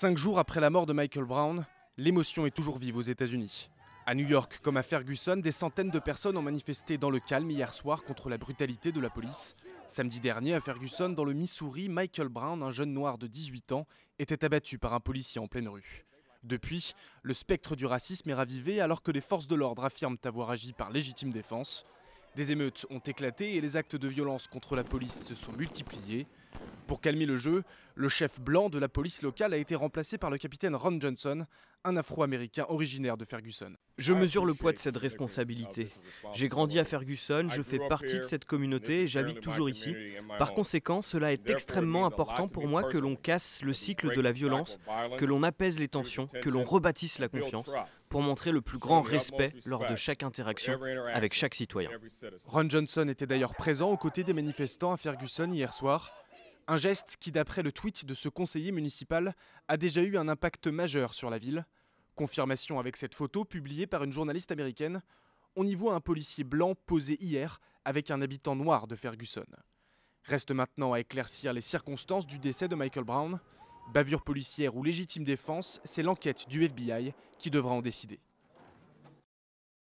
Cinq jours après la mort de Michael Brown, l'émotion est toujours vive aux États-Unis. À New York, comme à Ferguson, des centaines de personnes ont manifesté dans le calme hier soir contre la brutalité de la police. Samedi dernier, à Ferguson, dans le Missouri, Michael Brown, un jeune noir de 18 ans, était abattu par un policier en pleine rue. Depuis, le spectre du racisme est ravivé alors que les forces de l'ordre affirment avoir agi par légitime défense. Des émeutes ont éclaté et les actes de violence contre la police se sont multipliés. Pour calmer le jeu, le chef blanc de la police locale a été remplacé par le capitaine Ron Johnson, un Afro-Américain originaire de Ferguson. Je mesure le poids de cette responsabilité. J'ai grandi à Ferguson, je fais partie de cette communauté et j'habite toujours ici. Par conséquent, cela est extrêmement important pour moi que l'on casse le cycle de la violence, que l'on apaise les tensions, que l'on rebâtisse la confiance, pour montrer le plus grand respect lors de chaque interaction avec chaque citoyen. Ron Johnson était d'ailleurs présent aux côtés des manifestants à Ferguson hier soir. Un geste qui, d'après le tweet de ce conseiller municipal, a déjà eu un impact majeur sur la ville. Confirmation avec cette photo publiée par une journaliste américaine. On y voit un policier blanc posé hier avec un habitant noir de Ferguson. Reste maintenant à éclaircir les circonstances du décès de Michael Brown. Bavure policière ou légitime défense, c'est l'enquête du FBI qui devra en décider.